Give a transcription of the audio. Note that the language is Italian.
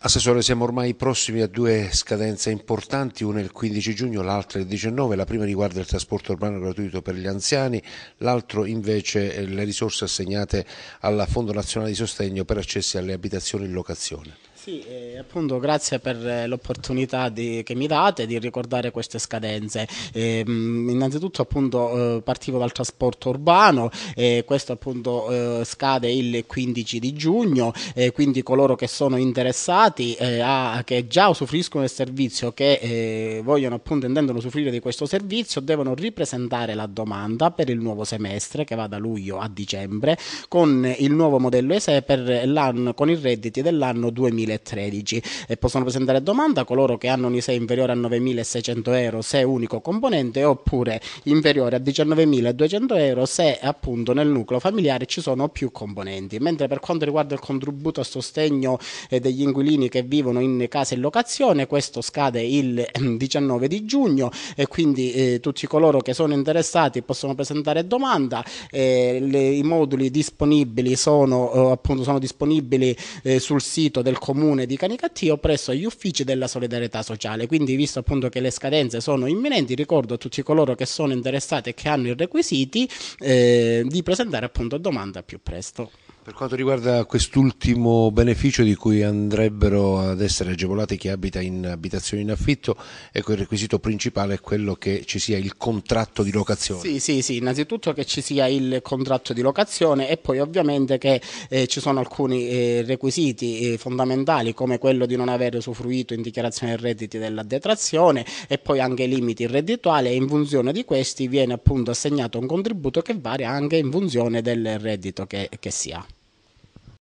Assessore, siamo ormai prossimi a due scadenze importanti, una il 15 giugno, l'altra il 19. La prima riguarda il trasporto urbano gratuito per gli anziani, l'altro invece le risorse assegnate al Fondo Nazionale di Sostegno per accessi alle abitazioni in locazione. Sì, eh, appunto grazie per eh, l'opportunità di, che mi date di ricordare queste scadenze. E, ehm, innanzitutto appunto eh, partivo dal trasporto urbano, e questo appunto scade il 15 di giugno, quindi coloro che sono interessati, a, che già usufruiscono del servizio, che vogliono appunto intendono usufruire di questo servizio, devono ripresentare la domanda per il nuovo semestre che va da luglio a dicembre con il nuovo modello ESE per l'anno, con i redditi dell'anno 2020. 2013 e possono presentare domanda coloro che hanno un ISEE inferiore a 9.600 euro se unico componente oppure inferiore a 19.200 euro se appunto nel nucleo familiare ci sono più componenti. Mentre per quanto riguarda il contributo a sostegno eh, degli inquilini che vivono in casa in locazione, questo scade il 19 ehm, di giugno e quindi eh, tutti coloro che sono interessati possono presentare domanda. Eh, le, I moduli disponibili sono, eh, appunto, sono disponibili eh, sul sito del comune comune di Canicattio presso gli uffici della solidarietà sociale. Quindi, visto appunto che le scadenze sono imminenti, ricordo a tutti coloro che sono interessati e che hanno i requisiti eh, di presentare appunto domanda più presto. Per quanto riguarda quest'ultimo beneficio di cui andrebbero ad essere agevolati chi abita in abitazioni in affitto, ecco il requisito principale è quello che ci sia il contratto di locazione. Sì, sì, sì, innanzitutto che ci sia il contratto di locazione e poi ovviamente che eh, ci sono alcuni eh, requisiti eh, fondamentali come quello di non aver usufruito in dichiarazione dei redditi della detrazione e poi anche i limiti reddituali e in funzione di questi viene appunto assegnato un contributo che varia anche in funzione del reddito che, che si ha.